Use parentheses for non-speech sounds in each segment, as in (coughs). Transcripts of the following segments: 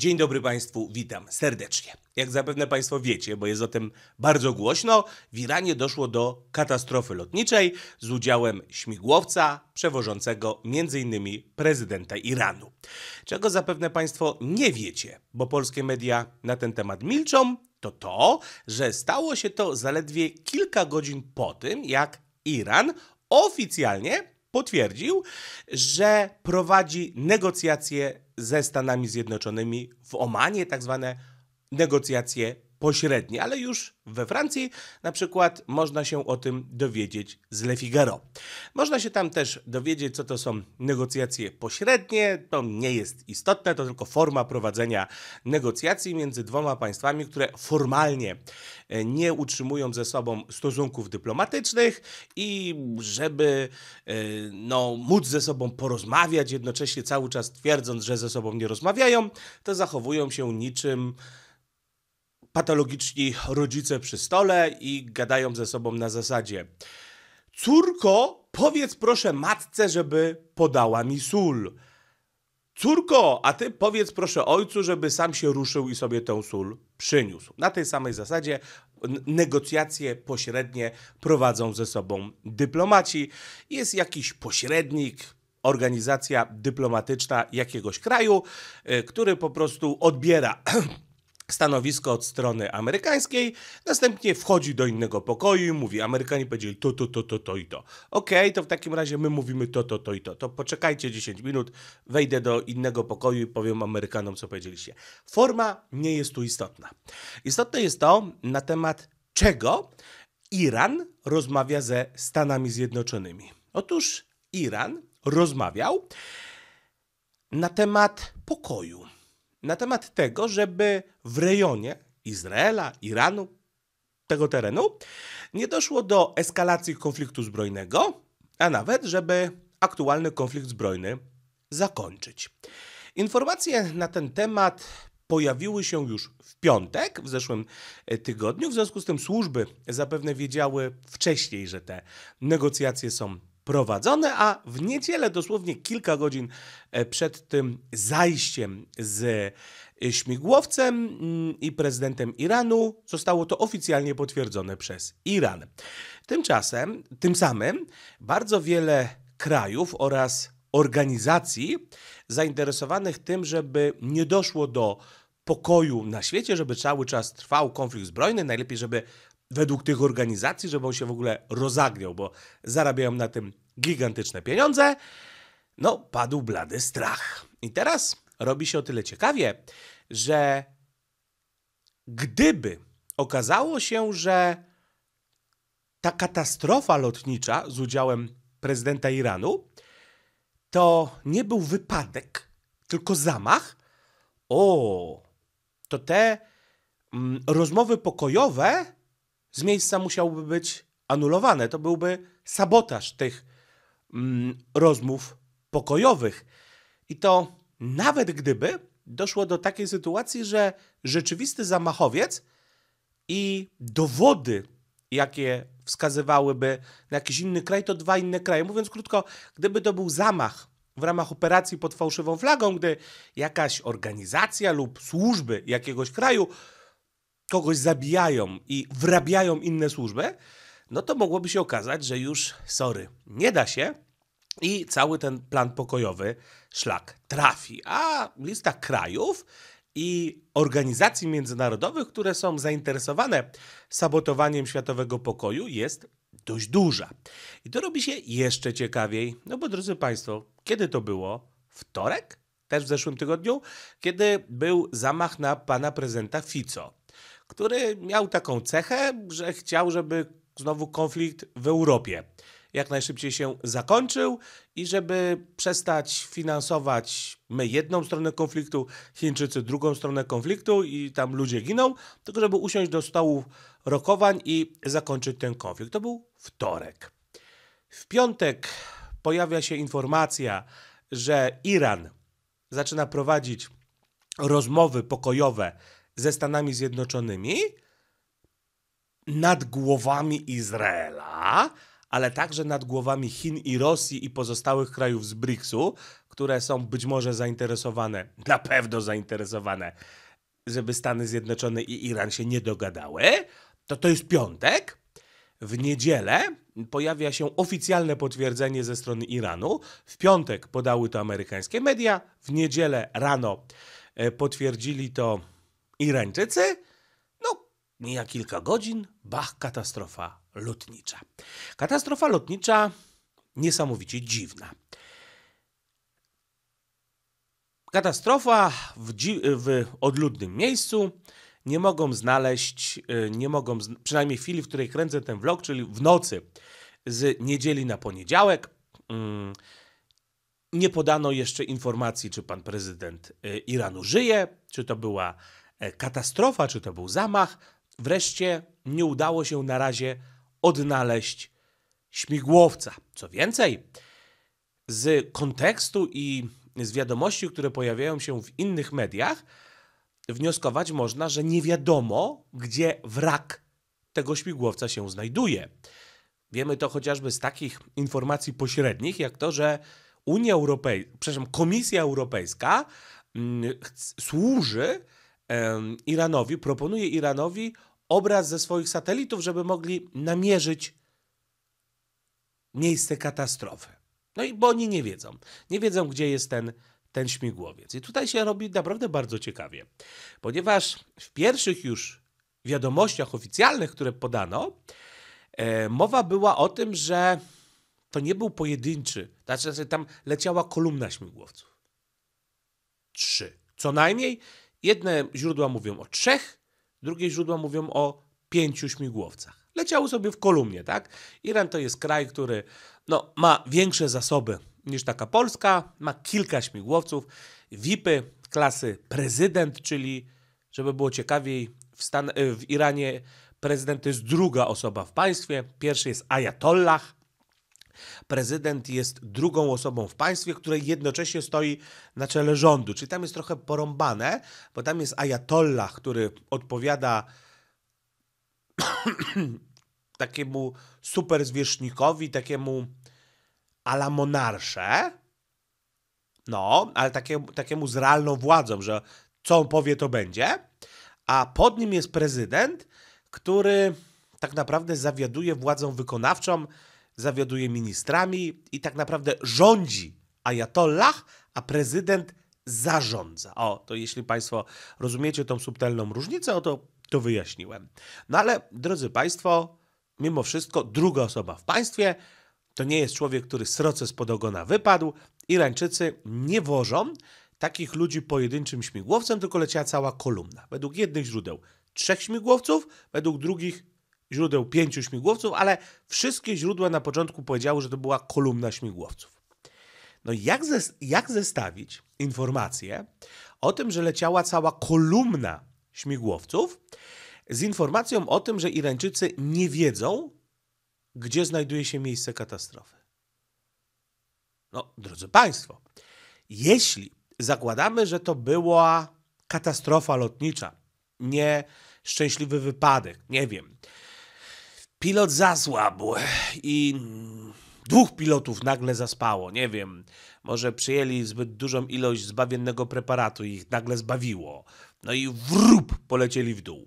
Dzień dobry Państwu, witam serdecznie. Jak zapewne Państwo wiecie, bo jest o tym bardzo głośno, w Iranie doszło do katastrofy lotniczej z udziałem śmigłowca przewożącego m.in. prezydenta Iranu. Czego zapewne Państwo nie wiecie, bo polskie media na ten temat milczą, to to, że stało się to zaledwie kilka godzin po tym, jak Iran oficjalnie potwierdził, że prowadzi negocjacje ze Stanami Zjednoczonymi w Omanie, tak zwane negocjacje pośrednie, ale już we Francji na przykład można się o tym dowiedzieć z Le Figaro. Można się tam też dowiedzieć, co to są negocjacje pośrednie. To nie jest istotne, to tylko forma prowadzenia negocjacji między dwoma państwami, które formalnie e, nie utrzymują ze sobą stosunków dyplomatycznych i żeby e, no, móc ze sobą porozmawiać, jednocześnie cały czas twierdząc, że ze sobą nie rozmawiają, to zachowują się niczym patologiczni rodzice przy stole i gadają ze sobą na zasadzie: Córko, powiedz proszę matce, żeby podała mi sól. Córko, a ty powiedz proszę ojcu, żeby sam się ruszył i sobie tę sól przyniósł. Na tej samej zasadzie negocjacje pośrednie prowadzą ze sobą dyplomaci. Jest jakiś pośrednik, organizacja dyplomatyczna jakiegoś kraju, y, który po prostu odbiera (clears throat) stanowisko od strony amerykańskiej, następnie wchodzi do innego pokoju i mówi, Amerykanie powiedzieli to, to, to, to, to i to. Okej, okay, to w takim razie my mówimy to, to, to i to. To poczekajcie 10 minut, wejdę do innego pokoju i powiem Amerykanom, co powiedzieliście. Forma nie jest tu istotna. Istotne jest to, na temat czego Iran rozmawia ze Stanami Zjednoczonymi. Otóż Iran rozmawiał na temat pokoju na temat tego, żeby w rejonie Izraela, Iranu, tego terenu nie doszło do eskalacji konfliktu zbrojnego, a nawet żeby aktualny konflikt zbrojny zakończyć. Informacje na ten temat pojawiły się już w piątek w zeszłym e, tygodniu. W związku z tym służby zapewne wiedziały wcześniej, że te negocjacje są prowadzone, a w niedzielę dosłownie kilka godzin e, przed tym zajściem z e, śmigłowcem mm, i prezydentem Iranu zostało to oficjalnie potwierdzone przez Iran. Tymczasem, tym samym bardzo wiele krajów oraz organizacji zainteresowanych tym, żeby nie doszło do pokoju na świecie, żeby cały czas trwał konflikt zbrojny, najlepiej żeby według tych organizacji, żeby on się w ogóle rozagniał, bo zarabiają na tym gigantyczne pieniądze, no padł blady strach. I teraz robi się o tyle ciekawie, że gdyby okazało się, że ta katastrofa lotnicza z udziałem prezydenta Iranu to nie był wypadek, tylko zamach, o, to te mm, rozmowy pokojowe z miejsca musiałby być anulowane. To byłby sabotaż tych mm, rozmów pokojowych. I to nawet gdyby doszło do takiej sytuacji, że rzeczywisty zamachowiec i dowody, jakie wskazywałyby na jakiś inny kraj, to dwa inne kraje. Mówiąc krótko, gdyby to był zamach w ramach operacji pod fałszywą flagą, gdy jakaś organizacja lub służby jakiegoś kraju kogoś zabijają i wrabiają inne służby, no to mogłoby się okazać, że już sorry, nie da się i cały ten plan pokojowy szlak trafi. A lista krajów i organizacji międzynarodowych, które są zainteresowane sabotowaniem światowego pokoju, jest dość duża. I to robi się jeszcze ciekawiej, no bo drodzy Państwo, kiedy to było? Wtorek? Też w zeszłym tygodniu, kiedy był zamach na pana prezydenta Fico który miał taką cechę, że chciał, żeby znowu konflikt w Europie jak najszybciej się zakończył i żeby przestać finansować my jedną stronę konfliktu, Chińczycy drugą stronę konfliktu i tam ludzie giną, tylko żeby usiąść do stołu rokowań i zakończyć ten konflikt. To był wtorek. W piątek pojawia się informacja, że Iran zaczyna prowadzić rozmowy pokojowe ze Stanami Zjednoczonymi nad głowami Izraela, ale także nad głowami Chin i Rosji i pozostałych krajów z BRICS-u, które są być może zainteresowane, na pewno zainteresowane, żeby Stany Zjednoczone i Iran się nie dogadały, to to jest piątek. W niedzielę pojawia się oficjalne potwierdzenie ze strony Iranu. W piątek podały to amerykańskie media, w niedzielę rano e, potwierdzili to Irańczycy? No, mija kilka godzin, bach, katastrofa lotnicza. Katastrofa lotnicza niesamowicie dziwna. Katastrofa w, w odludnym miejscu. Nie mogą znaleźć, y, nie mogą, przynajmniej w chwili, w której kręcę ten vlog, czyli w nocy z niedzieli na poniedziałek. Mm, nie podano jeszcze informacji, czy pan prezydent y, Iranu żyje, czy to była E, katastrofa, czy to był zamach, wreszcie nie udało się na razie odnaleźć śmigłowca. Co więcej, z kontekstu i z wiadomości, które pojawiają się w innych mediach, wnioskować można, że nie wiadomo, gdzie wrak tego śmigłowca się znajduje. Wiemy to chociażby z takich informacji pośrednich, jak to, że Unia Europejska, przepraszam, Komisja Europejska mm, służy Iranowi, proponuje Iranowi obraz ze swoich satelitów, żeby mogli namierzyć miejsce katastrofy. No i bo oni nie wiedzą. Nie wiedzą, gdzie jest ten, ten śmigłowiec. I tutaj się robi naprawdę bardzo ciekawie, ponieważ w pierwszych już wiadomościach oficjalnych, które podano, e, mowa była o tym, że to nie był pojedynczy, znaczy tam leciała kolumna śmigłowców. Trzy. Co najmniej Jedne źródła mówią o trzech, drugie źródła mówią o pięciu śmigłowcach. Leciały sobie w kolumnie, tak? Iran to jest kraj, który no, ma większe zasoby niż taka Polska, ma kilka śmigłowców, VIPy klasy prezydent, czyli żeby było ciekawiej, w, Stan w Iranie prezydent to jest druga osoba w państwie, pierwszy jest ayatollah prezydent jest drugą osobą w państwie, której jednocześnie stoi na czele rządu. Czyli tam jest trochę porąbane, bo tam jest ajatollah, który odpowiada (coughs) takiemu super zwierzchnikowi, takiemu ala monarsze, no, ale takiemu, takiemu z realną władzą, że co on powie, to będzie. A pod nim jest prezydent, który tak naprawdę zawiaduje władzą wykonawczą, zawiaduje ministrami i tak naprawdę rządzi ajatollah, a prezydent zarządza. O, to jeśli Państwo rozumiecie tą subtelną różnicę, o to, to wyjaśniłem. No ale, drodzy Państwo, mimo wszystko druga osoba w państwie to nie jest człowiek, który sroce spod ogona wypadł. Irańczycy nie wożą takich ludzi pojedynczym śmigłowcem, tylko leciała cała kolumna. Według jednych źródeł trzech śmigłowców, według drugich źródeł pięciu śmigłowców, ale wszystkie źródła na początku powiedziały, że to była kolumna śmigłowców. No jak, jak zestawić informacje o tym, że leciała cała kolumna śmigłowców z informacją o tym, że Irańczycy nie wiedzą, gdzie znajduje się miejsce katastrofy? No, drodzy Państwo, jeśli zakładamy, że to była katastrofa lotnicza, nie szczęśliwy wypadek, nie wiem, pilot zasłabł i dwóch pilotów nagle zaspało. Nie wiem, może przyjęli zbyt dużą ilość zbawiennego preparatu i ich nagle zbawiło. No i wrób, polecieli w dół.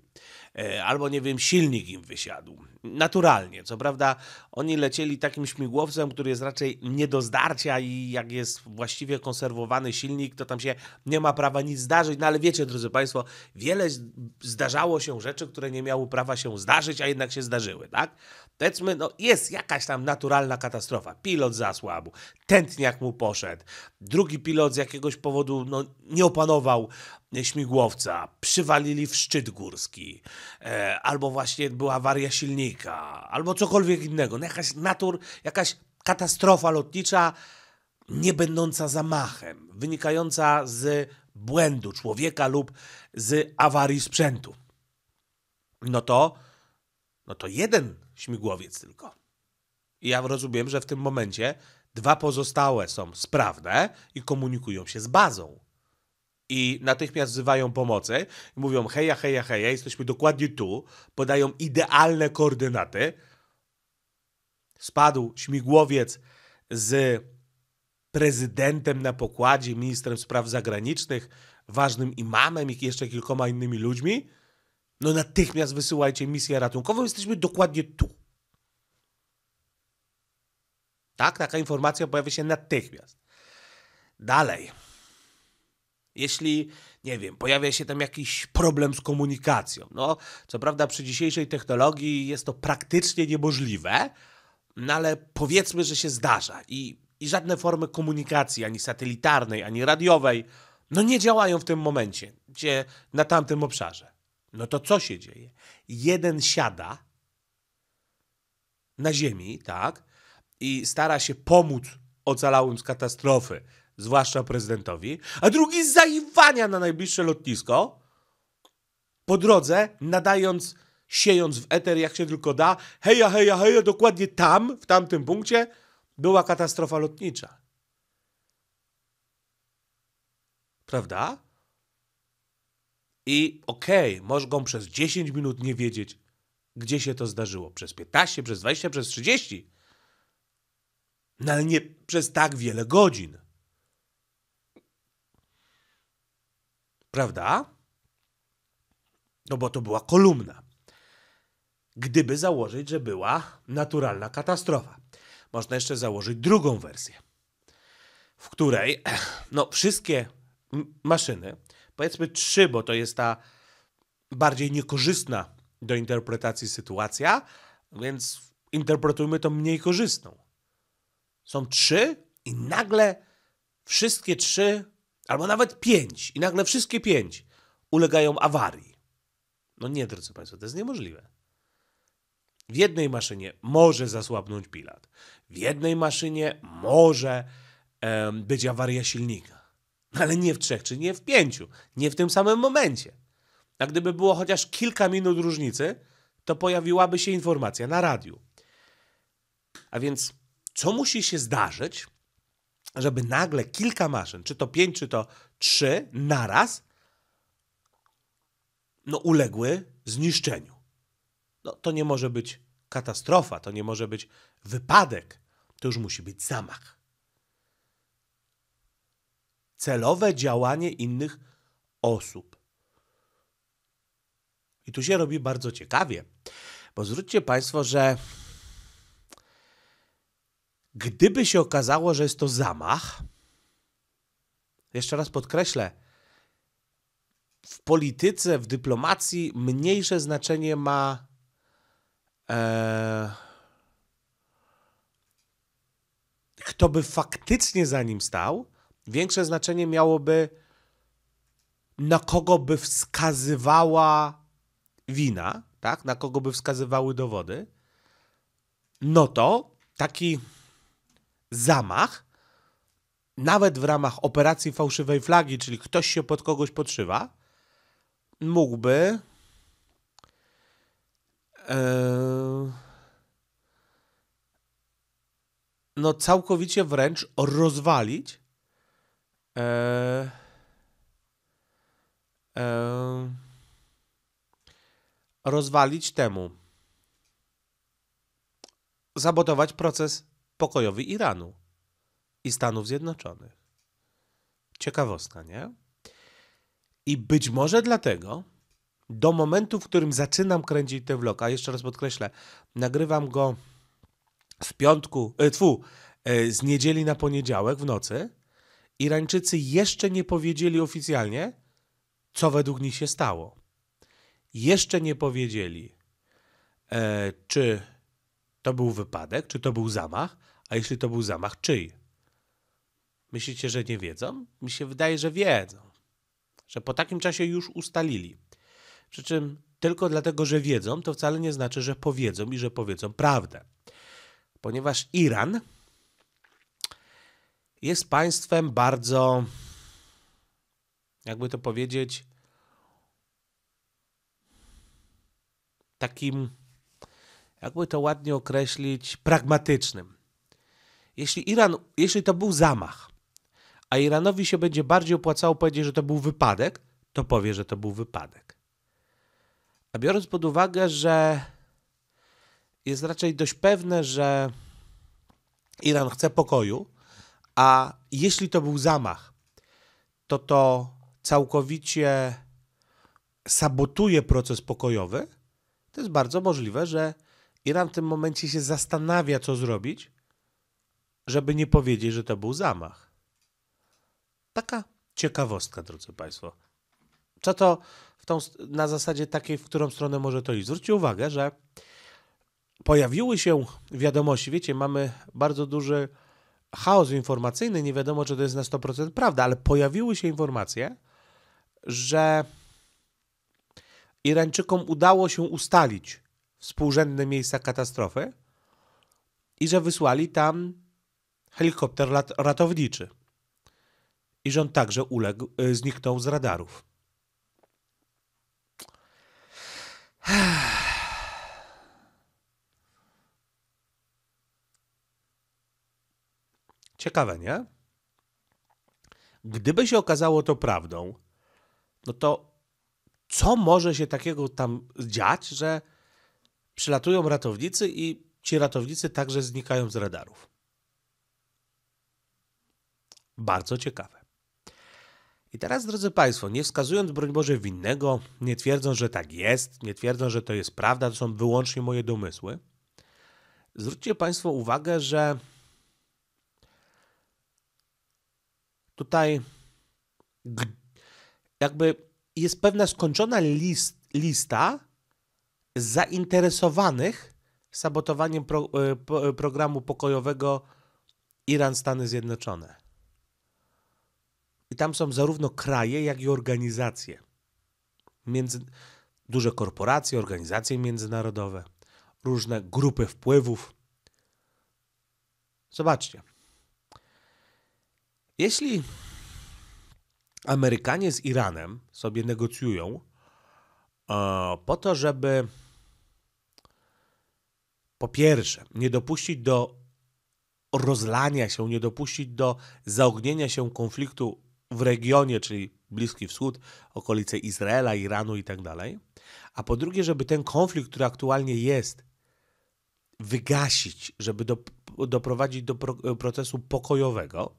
E, albo nie wiem, silnik im wysiadł. Naturalnie, co prawda, oni lecieli takim śmigłowcem, który jest raczej nie do zdarcia i jak jest właściwie konserwowany silnik, to tam się nie ma prawa nic zdarzyć. No ale wiecie, drodzy Państwo, wiele zdarzało się rzeczy, które nie miały prawa się zdarzyć, a jednak się zdarzyły, tak? Powiedzmy, no jest jakaś tam naturalna katastrofa. Pilot zasłabł, tętniak mu poszedł, drugi pilot z jakiegoś powodu no, nie opanował śmigłowca, przywalili w szczyt górski, e, albo właśnie była awaria silnika, albo cokolwiek innego. No jakaś natur, jakaś katastrofa lotnicza, nie będąca zamachem, wynikająca z błędu człowieka lub z awarii sprzętu. No to, no to jeden śmigłowiec tylko. I ja rozumiem, że w tym momencie dwa pozostałe są sprawne i komunikują się z bazą i natychmiast wzywają pomocy. Mówią heja, heja, heja, jesteśmy dokładnie tu. Podają idealne koordynaty. Spadł śmigłowiec z prezydentem na pokładzie, ministrem spraw zagranicznych, ważnym imamem i jeszcze kilkoma innymi ludźmi. No natychmiast wysyłajcie misję ratunkową, jesteśmy dokładnie tu. Tak, taka informacja pojawia się natychmiast. Dalej. Jeśli, nie wiem, pojawia się tam jakiś problem z komunikacją, no, co prawda przy dzisiejszej technologii jest to praktycznie niemożliwe, no ale powiedzmy, że się zdarza i, i żadne formy komunikacji, ani satelitarnej, ani radiowej, no nie działają w tym momencie, gdzie na tamtym obszarze. No to co się dzieje? Jeden siada na ziemi, tak, i stara się pomóc ocalałym z katastrofy, zwłaszcza prezydentowi, a drugi zajwania na najbliższe lotnisko, po drodze nadając, siejąc w eter jak się tylko da, heja, heja, heja, dokładnie tam, w tamtym punkcie, była katastrofa lotnicza. Prawda? I okej, okay, mogą przez 10 minut nie wiedzieć, gdzie się to zdarzyło. Przez 15, przez 20, przez 30. No ale nie przez tak wiele godzin. Prawda? No bo to była kolumna. Gdyby założyć, że była naturalna katastrofa. Można jeszcze założyć drugą wersję, w której (clears throat) no, wszystkie maszyny, powiedzmy trzy, bo to jest ta bardziej niekorzystna do interpretacji sytuacja, więc interpretujmy to mniej korzystną. Są trzy i nagle wszystkie trzy albo nawet pięć i nagle wszystkie pięć ulegają awarii. No nie, drodzy Państwo, to jest niemożliwe. W jednej maszynie może zasłabnąć pilot. W jednej maszynie może być awaria silnika. No ale nie w trzech, czy nie w pięciu. Nie w tym samym momencie. A gdyby było chociaż kilka minut różnicy, to pojawiłaby się informacja na radiu. A więc, co musi się zdarzyć, żeby nagle kilka maszyn, czy to pięć, czy to trzy, naraz, no uległy zniszczeniu. No to nie może być katastrofa, to nie może być wypadek, to już musi być zamach. Celowe działanie innych osób. I tu się robi bardzo ciekawie, bo zwróćcie Państwo, że Gdyby się okazało, że jest to zamach, jeszcze raz podkreślę, w polityce, w dyplomacji mniejsze znaczenie ma e, kto by faktycznie za nim stał, większe znaczenie miałoby na kogo by wskazywała wina, tak? na kogo by wskazywały dowody, no to taki zamach, nawet w ramach operacji fałszywej flagi, czyli ktoś się pod kogoś podszywa, mógłby. E, no, całkowicie wręcz rozwalić. E, e, rozwalić temu. zabotować proces pokojowy Iranu i Stanów Zjednoczonych. Ciekawostka, nie? I być może dlatego, do momentu, w którym zaczynam kręcić ten vlog, a jeszcze raz podkreślę, nagrywam go z piątku, e, tfu, e, z niedzieli na poniedziałek w nocy, Irańczycy jeszcze nie powiedzieli oficjalnie, co według nich się stało. Jeszcze nie powiedzieli, e, czy to był wypadek, czy to był zamach? A jeśli to był zamach, czyj? Myślicie, że nie wiedzą? Mi się wydaje, że wiedzą. Że po takim czasie już ustalili. Przy czym tylko dlatego, że wiedzą, to wcale nie znaczy, że powiedzą i że powiedzą prawdę. Ponieważ Iran jest państwem bardzo, jakby to powiedzieć, takim jakby to ładnie określić, pragmatycznym. Jeśli, Iran, jeśli to był zamach, a Iranowi się będzie bardziej opłacało powiedzieć, że to był wypadek, to powie, że to był wypadek. A biorąc pod uwagę, że jest raczej dość pewne, że Iran chce pokoju, a jeśli to był zamach, to to całkowicie sabotuje proces pokojowy, to jest bardzo możliwe, że Iran w tym momencie się zastanawia, co zrobić, żeby nie powiedzieć, że to był zamach. Taka ciekawostka, drodzy Państwo. Co to tą, na zasadzie takiej, w którą stronę może to iść? Zwróćcie uwagę, że pojawiły się wiadomości. Wiecie, mamy bardzo duży chaos informacyjny, nie wiadomo, czy to jest na 100% prawda, ale pojawiły się informacje, że Irańczykom udało się ustalić, współrzędne miejsca katastrofy i że wysłali tam helikopter ratowniczy. I że on także uległ, y, zniknął z radarów. (sighs) Ciekawe, nie? Gdyby się okazało to prawdą, no to co może się takiego tam dziać, że przylatują ratownicy i ci ratownicy także znikają z radarów. Bardzo ciekawe. I teraz, drodzy Państwo, nie wskazując broń Boże winnego, nie twierdząc, że tak jest, nie twierdząc, że to jest prawda, to są wyłącznie moje domysły, zwróćcie Państwo uwagę, że tutaj jakby jest pewna skończona list, lista zainteresowanych sabotowaniem pro, e, po, e, programu pokojowego Iran-Stany Zjednoczone. I tam są zarówno kraje, jak i organizacje. Między, duże korporacje, organizacje międzynarodowe, różne grupy wpływów. Zobaczcie. Jeśli Amerykanie z Iranem sobie negocjują e, po to, żeby po pierwsze, nie dopuścić do rozlania się, nie dopuścić do zaognienia się konfliktu w regionie, czyli Bliski Wschód, okolice Izraela, Iranu itd. Tak A po drugie, żeby ten konflikt, który aktualnie jest, wygasić, żeby do, doprowadzić do pro, procesu pokojowego,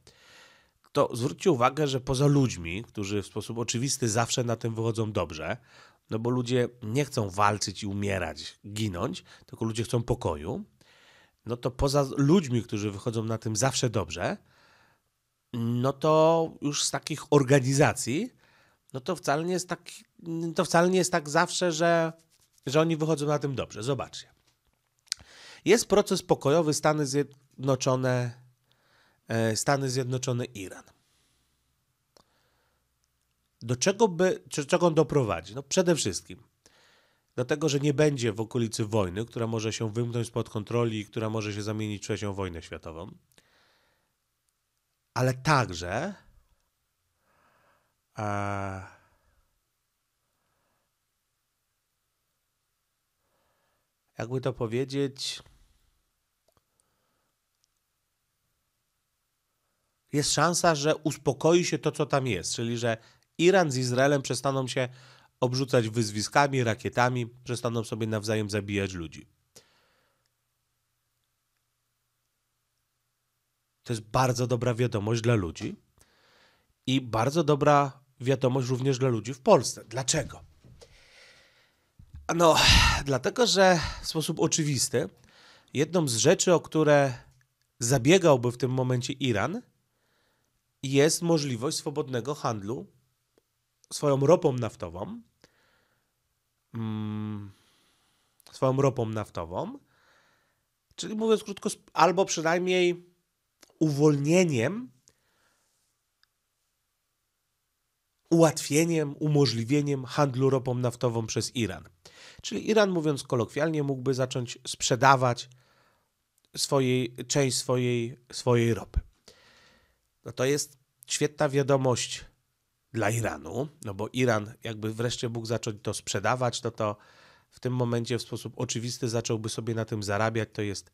to zwróćcie uwagę, że poza ludźmi, którzy w sposób oczywisty zawsze na tym wychodzą dobrze, no bo ludzie nie chcą walczyć i umierać, ginąć, tylko ludzie chcą pokoju, no to poza ludźmi, którzy wychodzą na tym zawsze dobrze, no to już z takich organizacji, no to wcale nie jest tak, to wcale nie jest tak zawsze, że, że oni wychodzą na tym dobrze. Zobaczcie. Jest proces pokojowy Stany Zjednoczone, e, Stany Zjednoczone Iran do czego, by, czy, czego on doprowadzi? No przede wszystkim do tego, że nie będzie w okolicy wojny, która może się wymknąć spod kontroli i która może się zamienić w trzecią wojnę światową, ale także a, e, jakby to powiedzieć, jest szansa, że uspokoi się to, co tam jest, czyli że Iran z Izraelem przestaną się obrzucać wyzwiskami, rakietami, przestaną sobie nawzajem zabijać ludzi. To jest bardzo dobra wiadomość dla ludzi i bardzo dobra wiadomość również dla ludzi w Polsce. Dlaczego? No, dlatego, że w sposób oczywisty jedną z rzeczy, o które zabiegałby w tym momencie Iran, jest możliwość swobodnego handlu swoją ropą naftową, mm, swoją ropą naftową, czyli mówiąc krótko, albo przynajmniej uwolnieniem, ułatwieniem, umożliwieniem handlu ropą naftową przez Iran. Czyli Iran, mówiąc kolokwialnie, mógłby zacząć sprzedawać swojej, część swojej, swojej ropy. No to jest świetna wiadomość dla Iranu, no bo Iran jakby wreszcie mógł zacząć to sprzedawać, no to w tym momencie w sposób oczywisty zacząłby sobie na tym zarabiać. To jest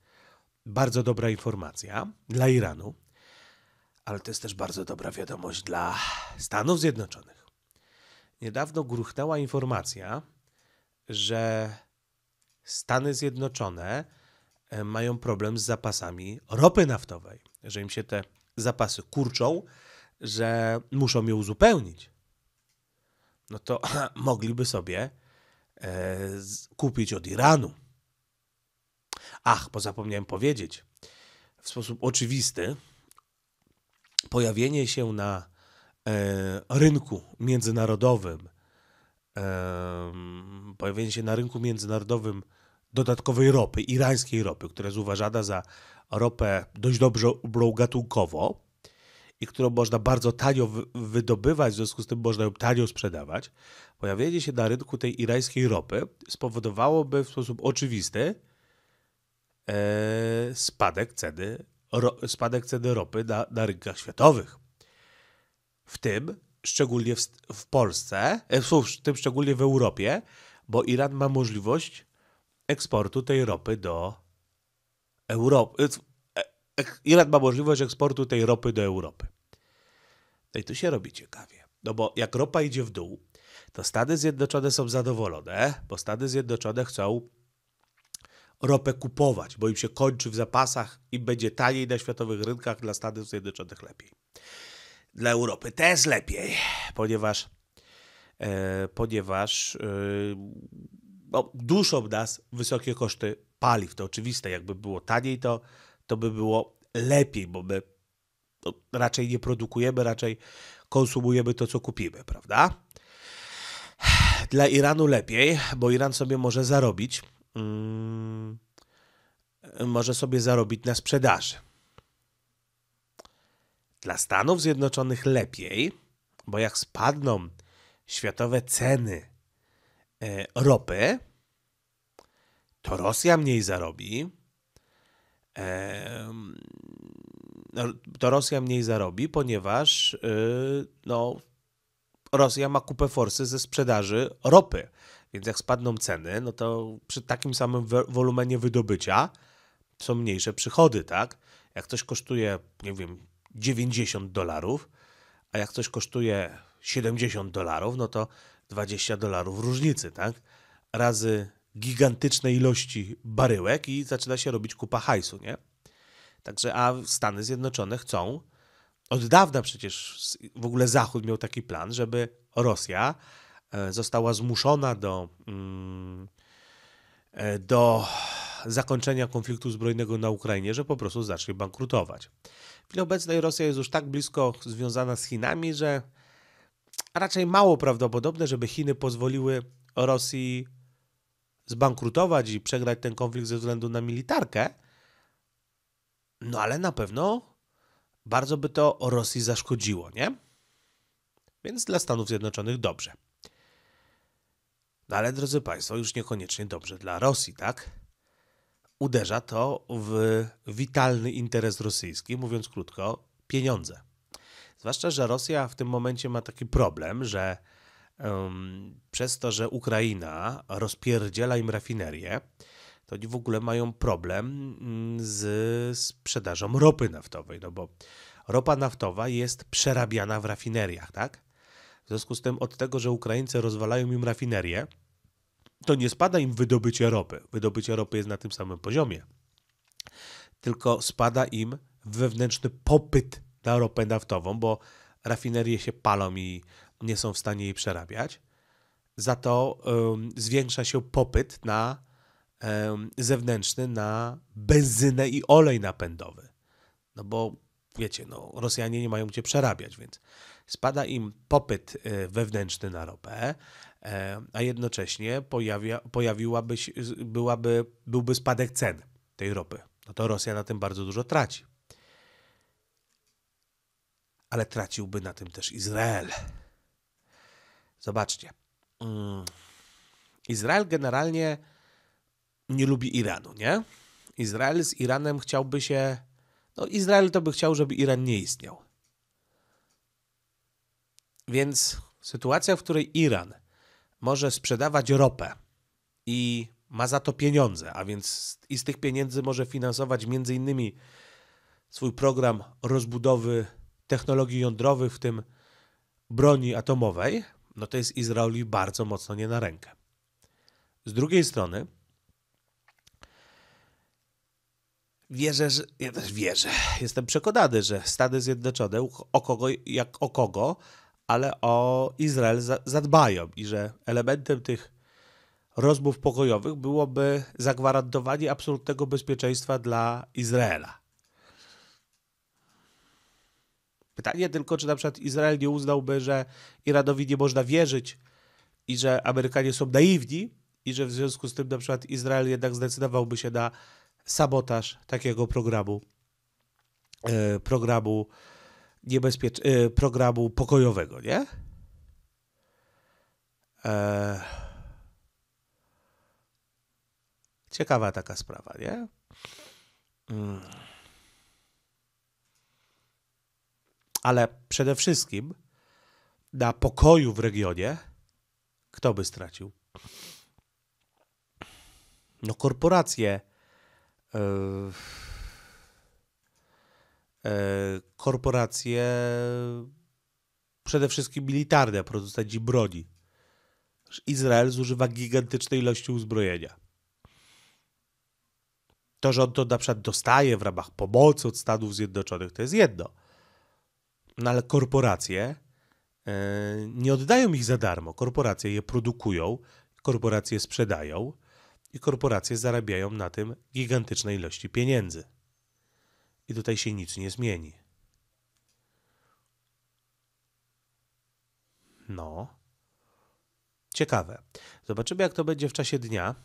bardzo dobra informacja dla Iranu, ale to jest też bardzo dobra wiadomość dla Stanów Zjednoczonych. Niedawno gruchnęła informacja, że Stany Zjednoczone e, mają problem z zapasami ropy naftowej, że im się te zapasy kurczą że muszą je uzupełnić, no to (clears throat) mogliby sobie e, kupić od Iranu. Ach, bo zapomniałem powiedzieć, w sposób oczywisty, pojawienie się na e, rynku międzynarodowym, e, pojawienie się na rynku międzynarodowym dodatkowej ropy, irańskiej ropy, która jest uważana za ropę dość dobrze dobrą gatunkowo, i którą można bardzo tanio wydobywać, w związku z tym można ją tanio sprzedawać, pojawienie się na rynku tej irańskiej ropy spowodowałoby w sposób oczywisty e, spadek, ceny, ro, spadek ceny ropy na, na rynkach światowych. W tym szczególnie w, w Polsce, e, w tym szczególnie w Europie, bo Iran ma możliwość eksportu tej ropy do Europy, Iran ma możliwość eksportu tej ropy do Europy. No i tu się robi ciekawie. No bo jak ropa idzie w dół, to Stany Zjednoczone są zadowolone, bo Stany Zjednoczone chcą ropę kupować, bo im się kończy w zapasach i będzie taniej na światowych rynkach, dla Stanów Zjednoczonych lepiej. Dla Europy też lepiej, ponieważ, e, ponieważ e, no, duszą nas wysokie koszty paliw. To oczywiste, jakby było taniej, to to by było lepiej, bo my no, raczej nie produkujemy, raczej konsumujemy to, co kupimy, prawda? Dla Iranu lepiej, bo Iran sobie może zarobić, mm, może sobie zarobić na sprzedaży. Dla Stanów Zjednoczonych lepiej, bo jak spadną światowe ceny e, ropy, to Rosja mniej zarobi, no, to Rosja mniej zarobi, ponieważ y, no, Rosja ma kupę forsy ze sprzedaży ropy. Więc jak spadną ceny, no to przy takim samym wolumenie wydobycia są mniejsze przychody, tak? Jak coś kosztuje, nie wiem, 90 dolarów, a jak coś kosztuje 70 dolarów, no to 20 dolarów różnicy, tak? Razy gigantyczne ilości baryłek i zaczyna się robić kupa hajsu, nie? Także, a Stany Zjednoczone chcą, od dawna przecież w ogóle Zachód miał taki plan, żeby Rosja e, została zmuszona do, mm, e, do zakończenia konfliktu zbrojnego na Ukrainie, że po prostu zacznie bankrutować. W chwili obecnej Rosja jest już tak blisko związana z Chinami, że raczej mało prawdopodobne, żeby Chiny pozwoliły Rosji zbankrutować i przegrać ten konflikt ze względu na militarkę, no ale na pewno bardzo by to Rosji zaszkodziło, nie? Więc dla Stanów Zjednoczonych dobrze. No ale drodzy Państwo, już niekoniecznie dobrze dla Rosji, tak? Uderza to w witalny interes rosyjski, mówiąc krótko, pieniądze. Zwłaszcza, że Rosja w tym momencie ma taki problem, że um, przez to, że Ukraina rozpierdziela im rafinerię, to oni w ogóle mają problem mm, z sprzedażą ropy naftowej, no bo ropa naftowa jest przerabiana w rafineriach, tak? W związku z tym od tego, że Ukraińcy rozwalają im rafinerię, to nie spada im wydobycie ropy. Wydobycie ropy jest na tym samym poziomie. Tylko spada im wewnętrzny popyt na ropę naftową, bo rafinerie się palą i nie są w stanie jej przerabiać. Za to um, zwiększa się popyt na um, zewnętrzny na benzynę i olej napędowy. No bo wiecie, no, Rosjanie nie mają gdzie przerabiać, więc spada im popyt e, wewnętrzny na ropę, e, a jednocześnie pojawia, pojawiłaby się, byłaby, byłby spadek cen tej ropy. No to Rosja na tym bardzo dużo traci. Ale traciłby na tym też Izrael. Zobaczcie. Mm. Izrael generalnie nie lubi Iranu, nie? Izrael z Iranem chciałby się. No, Izrael to by chciał, żeby Iran nie istniał. Więc sytuacja, w której Iran może sprzedawać ropę i ma za to pieniądze, a więc i z tych pieniędzy może finansować między innymi swój program rozbudowy technologii jądrowych, w tym broni atomowej, no to jest Izraeli bardzo mocno nie na rękę. Z drugiej strony, wierzę, że, ja też wierzę, jestem przekonany, że Stany Zjednoczone o kogo, jak o kogo, ale o Izrael zadbają i że elementem tych rozmów pokojowych byłoby zagwarantowanie absolutnego bezpieczeństwa dla Izraela. Pytanie tylko, czy na przykład Izrael nie uznałby, że Iranowi nie można wierzyć i że Amerykanie są naiwni i że w związku z tym na przykład Izrael jednak zdecydowałby się na sabotaż takiego programu, e, programu, niebezpiecz... E, programu pokojowego, nie? E, ciekawa taka sprawa, nie? Hmm. ale przede wszystkim na pokoju w regionie, kto by stracił? No, korporacje. E, e, korporacje przede wszystkim militarne, producenci broni. Izrael zużywa gigantycznej ilości uzbrojenia. To, że on to na przykład dostaje w ramach pomocy od Stanów Zjednoczonych, to jest jedno. No ale korporacje e, nie oddają ich za darmo. Korporacje je produkują, korporacje sprzedają i korporacje zarabiają na tym gigantyczne ilości pieniędzy. I tutaj się nic nie zmieni. No. Ciekawe. Zobaczymy, jak to będzie w czasie dnia.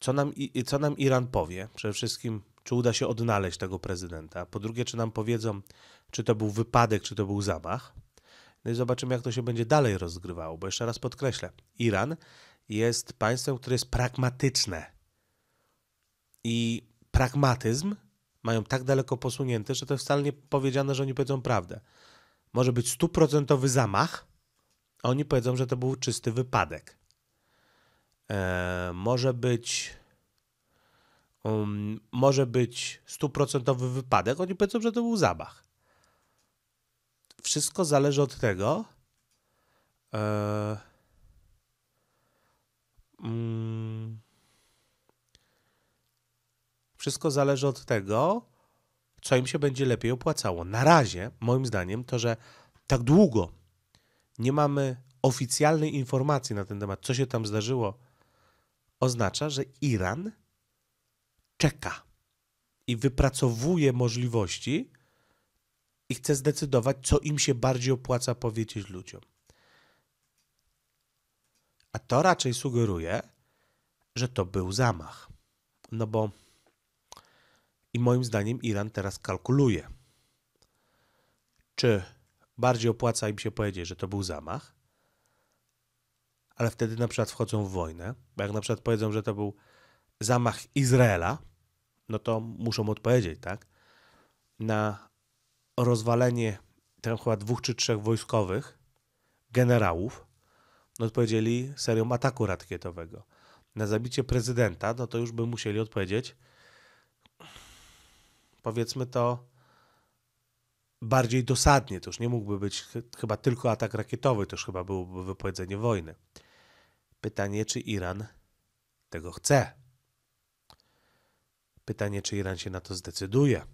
Co nam, co nam Iran powie? Przede wszystkim czy uda się odnaleźć tego prezydenta. Po drugie, czy nam powiedzą, czy to był wypadek, czy to był zamach. No i zobaczymy, jak to się będzie dalej rozgrywało, bo jeszcze raz podkreślę, Iran jest państwem, które jest pragmatyczne. I pragmatyzm mają tak daleko posunięty, że to jest wcale nie powiedziane, że oni powiedzą prawdę. Może być stuprocentowy zamach, a oni powiedzą, że to był czysty wypadek. Eee, może być um, może być stuprocentowy wypadek, oni powiedzą, że to był zabach. Wszystko zależy od tego, e, mm, wszystko zależy od tego, co im się będzie lepiej opłacało. Na razie, moim zdaniem, to, że tak długo nie mamy oficjalnej informacji na ten temat, co się tam zdarzyło, oznacza, że Iran czeka i wypracowuje możliwości i chce zdecydować, co im się bardziej opłaca powiedzieć ludziom. A to raczej sugeruje, że to był zamach. No bo i moim zdaniem Iran teraz kalkuluje, czy bardziej opłaca im się powiedzieć, że to był zamach, ale wtedy na przykład wchodzą w wojnę, bo jak na przykład powiedzą, że to był zamach Izraela, no to muszą odpowiedzieć, tak? Na rozwalenie tam chyba dwóch czy trzech wojskowych, generałów, no odpowiedzieli serią ataku rakietowego. Na zabicie prezydenta, no to już by musieli odpowiedzieć, powiedzmy to, bardziej dosadnie. To już nie mógłby być chyba tylko atak rakietowy, to już chyba byłoby wypowiedzenie wojny. Pytanie, czy Iran tego chce? Pytanie, czy Iran się na to zdecyduje.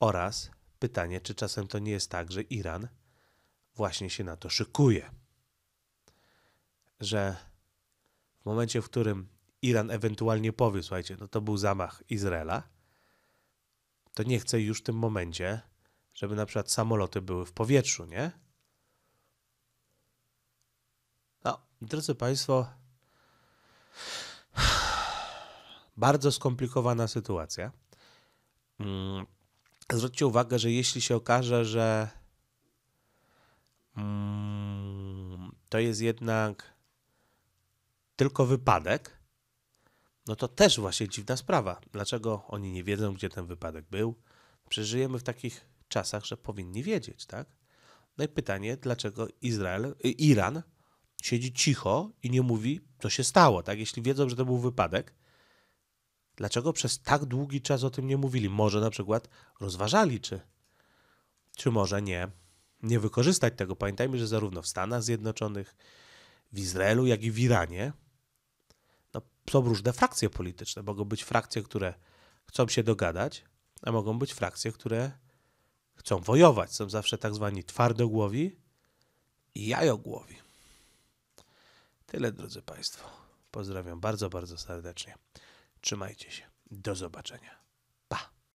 Oraz pytanie, czy czasem to nie jest tak, że Iran właśnie się na to szykuje. Że w momencie, w którym Iran ewentualnie powie, słuchajcie, no to był zamach Izraela, to nie chce już w tym momencie, żeby na przykład samoloty były w powietrzu, nie? No, drodzy Państwo, bardzo skomplikowana sytuacja. Mm, zwróćcie uwagę, że jeśli się okaże, że mm, to jest jednak tylko wypadek, no to też właśnie dziwna sprawa. Dlaczego oni nie wiedzą, gdzie ten wypadek był? Przeżyjemy w takich czasach, że powinni wiedzieć, tak? No i pytanie, dlaczego Izrael, y, Iran siedzi cicho i nie mówi, co się stało, tak? Jeśli wiedzą, że to był wypadek, Dlaczego przez tak długi czas o tym nie mówili? Może na przykład rozważali, czy, czy może nie, nie wykorzystać tego. Pamiętajmy, że zarówno w Stanach Zjednoczonych, w Izraelu, jak i w Iranie no, są różne frakcje polityczne. Mogą być frakcje, które chcą się dogadać, a mogą być frakcje, które chcą wojować. Są zawsze tak zwani twardogłowi i jajogłowi. Tyle, drodzy Państwo. Pozdrawiam bardzo, bardzo serdecznie. Trzymajcie się. Do zobaczenia.